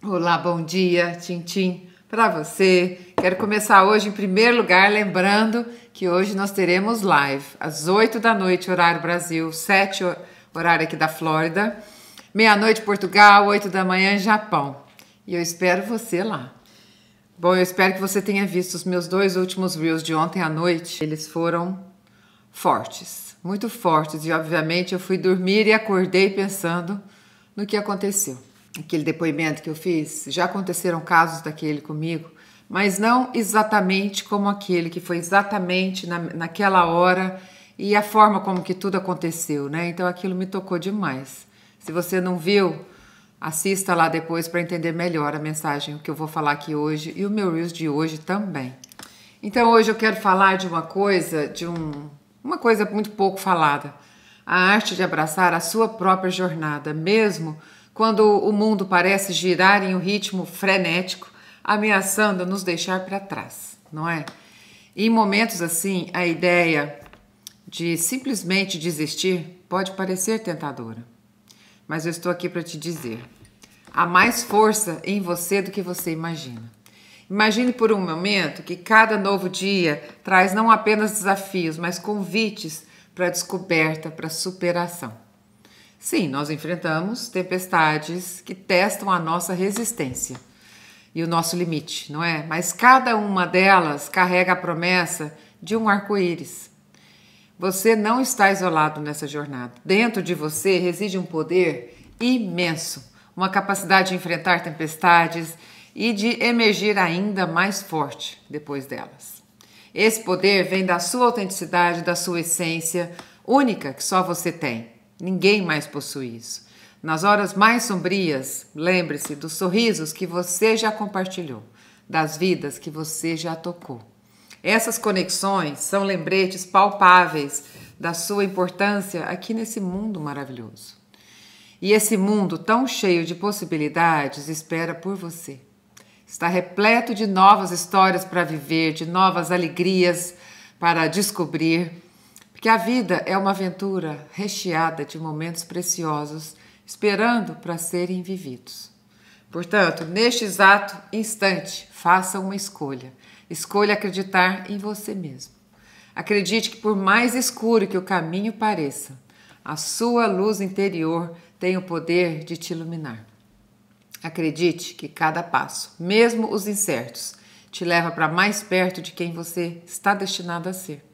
Olá, bom dia, Tintim, para você. Quero começar hoje em primeiro lugar lembrando que hoje nós teremos live às 8 da noite, horário Brasil, 7 horário aqui da Flórida, meia-noite Portugal, 8 da manhã Japão. E eu espero você lá. Bom, eu espero que você tenha visto os meus dois últimos reels de ontem à noite. Eles foram fortes, muito fortes, e obviamente eu fui dormir e acordei pensando no que aconteceu aquele depoimento que eu fiz, já aconteceram casos daquele comigo, mas não exatamente como aquele, que foi exatamente na, naquela hora e a forma como que tudo aconteceu, né? Então aquilo me tocou demais. Se você não viu, assista lá depois para entender melhor a mensagem que eu vou falar aqui hoje e o meu Reels de hoje também. Então hoje eu quero falar de uma coisa, de um, uma coisa muito pouco falada. A arte de abraçar a sua própria jornada, mesmo quando o mundo parece girar em um ritmo frenético, ameaçando nos deixar para trás, não é? E em momentos assim, a ideia de simplesmente desistir pode parecer tentadora. Mas eu estou aqui para te dizer: há mais força em você do que você imagina. Imagine por um momento que cada novo dia traz não apenas desafios, mas convites para descoberta, para superação. Sim, nós enfrentamos tempestades que testam a nossa resistência e o nosso limite, não é? Mas cada uma delas carrega a promessa de um arco-íris. Você não está isolado nessa jornada. Dentro de você reside um poder imenso, uma capacidade de enfrentar tempestades e de emergir ainda mais forte depois delas. Esse poder vem da sua autenticidade, da sua essência única que só você tem. Ninguém mais possui isso. Nas horas mais sombrias, lembre-se dos sorrisos que você já compartilhou, das vidas que você já tocou. Essas conexões são lembretes palpáveis da sua importância aqui nesse mundo maravilhoso. E esse mundo tão cheio de possibilidades espera por você. Está repleto de novas histórias para viver, de novas alegrias para descobrir que a vida é uma aventura recheada de momentos preciosos esperando para serem vividos. Portanto, neste exato instante, faça uma escolha. Escolha acreditar em você mesmo. Acredite que, por mais escuro que o caminho pareça, a sua luz interior tem o poder de te iluminar. Acredite que cada passo, mesmo os incertos, te leva para mais perto de quem você está destinado a ser.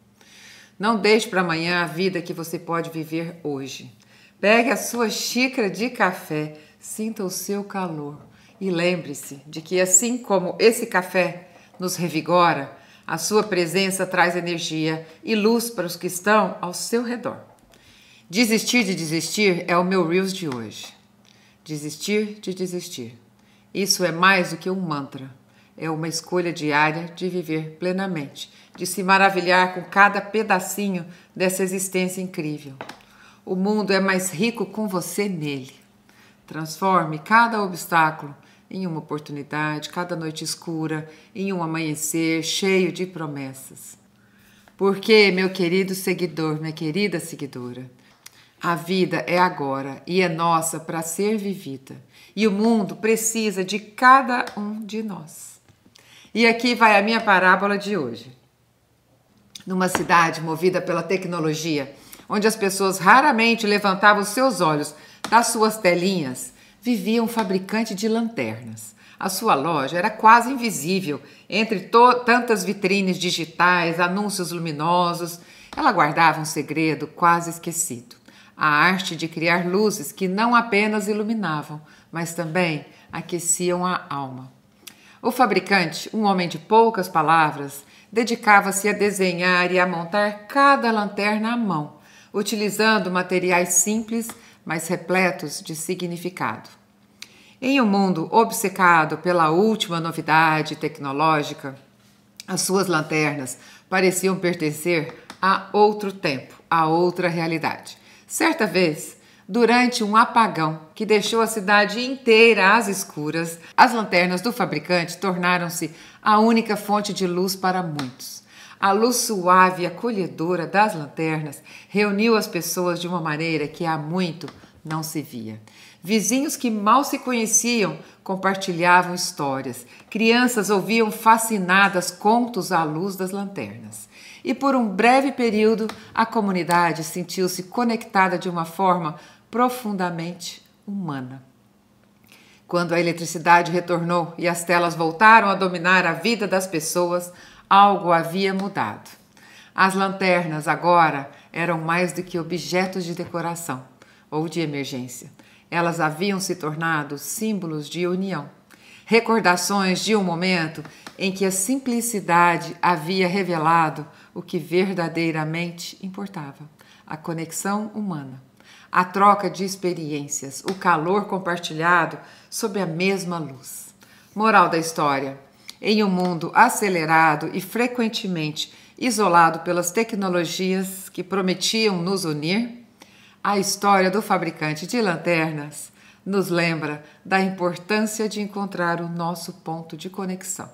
Não deixe para amanhã a vida que você pode viver hoje. Pegue a sua xícara de café, sinta o seu calor e lembre-se de que, assim como esse café nos revigora, a sua presença traz energia e luz para os que estão ao seu redor. Desistir de desistir é o meu Reels de hoje. Desistir de desistir. Isso é mais do que um mantra é uma escolha diária de viver plenamente, de se maravilhar com cada pedacinho dessa existência incrível. O mundo é mais rico com você nele. Transforme cada obstáculo em uma oportunidade, cada noite escura em um amanhecer cheio de promessas. Porque, meu querido seguidor, minha querida seguidora, a vida é agora e é nossa para ser vivida, e o mundo precisa de cada um de nós. E aqui vai a minha parábola de hoje. Numa cidade movida pela tecnologia, onde as pessoas raramente levantavam seus olhos das suas telinhas, vivia um fabricante de lanternas. A sua loja era quase invisível entre tantas vitrines digitais, anúncios luminosos. Ela guardava um segredo quase esquecido: a arte de criar luzes que não apenas iluminavam, mas também aqueciam a alma. O fabricante, um homem de poucas palavras, dedicava-se a desenhar e a montar cada lanterna à mão, utilizando materiais simples, mas repletos de significado. Em um mundo obcecado pela última novidade tecnológica, as suas lanternas pareciam pertencer a outro tempo, a outra realidade. Certa vez, durante um apagão que deixou a cidade inteira às escuras, as lanternas do fabricante tornaram-se a única fonte de luz para muitos. A luz suave e acolhedora das lanternas reuniu as pessoas de uma maneira que há muito não se via. Vizinhos que mal se conheciam compartilhavam histórias. Crianças ouviam fascinadas contos à luz das lanternas. E por um breve período, a comunidade sentiu-se conectada de uma forma profundamente humana. Quando a eletricidade retornou e as telas voltaram a dominar a vida das pessoas, algo havia mudado. As lanternas agora eram mais do que objetos de decoração ou de emergência. Elas haviam se tornado símbolos de união, recordações de um momento em que a simplicidade havia revelado o que verdadeiramente importava: a conexão humana a troca de experiências, o calor compartilhado sob a mesma luz. Moral da história: em um mundo acelerado e frequentemente isolado pelas tecnologias que prometiam nos unir, a história do fabricante de lanternas nos lembra da importância de encontrar o nosso ponto de conexão,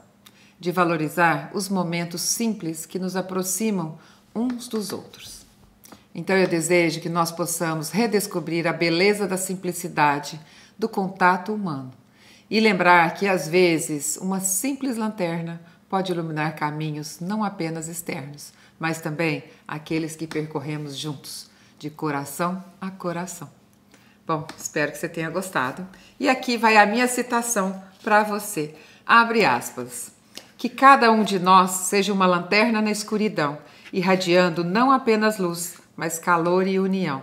de valorizar os momentos simples que nos aproximam uns dos outros. Então eu desejo que nós possamos redescobrir a beleza da simplicidade, do contato humano e lembrar que às vezes uma simples lanterna pode iluminar caminhos não apenas externos, mas também aqueles que percorremos juntos, de coração a coração. Bom, espero que você tenha gostado. E aqui vai a minha citação para você. Abre aspas. Que cada um de nós seja uma lanterna na escuridão, irradiando não apenas luz, mas calor e união.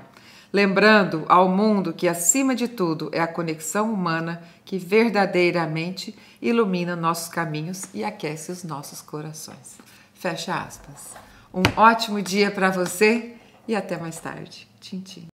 Lembrando ao mundo que, acima de tudo, é a conexão humana que verdadeiramente ilumina nossos caminhos e aquece os nossos corações. Fecha aspas. Um ótimo dia para você e até mais tarde. Tchim, tchim.